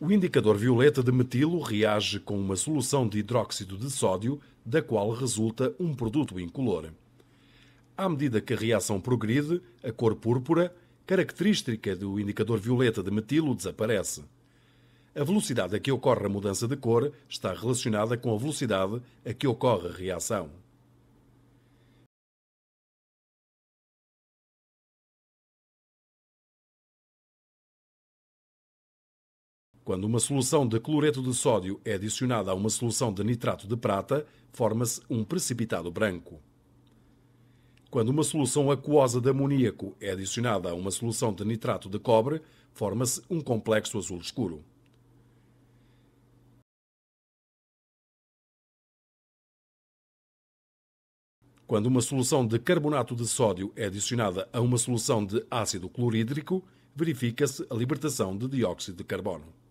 O indicador violeta de metilo reage com uma solução de hidróxido de sódio, da qual resulta um produto incolor. À medida que a reação progride, a cor púrpura, característica do indicador violeta de metilo, desaparece. A velocidade a que ocorre a mudança de cor está relacionada com a velocidade a que ocorre a reação. Quando uma solução de cloreto de sódio é adicionada a uma solução de nitrato de prata, forma-se um precipitado branco. Quando uma solução aquosa de amoníaco é adicionada a uma solução de nitrato de cobre, forma-se um complexo azul escuro. Quando uma solução de carbonato de sódio é adicionada a uma solução de ácido clorídrico, verifica-se a libertação de dióxido de carbono.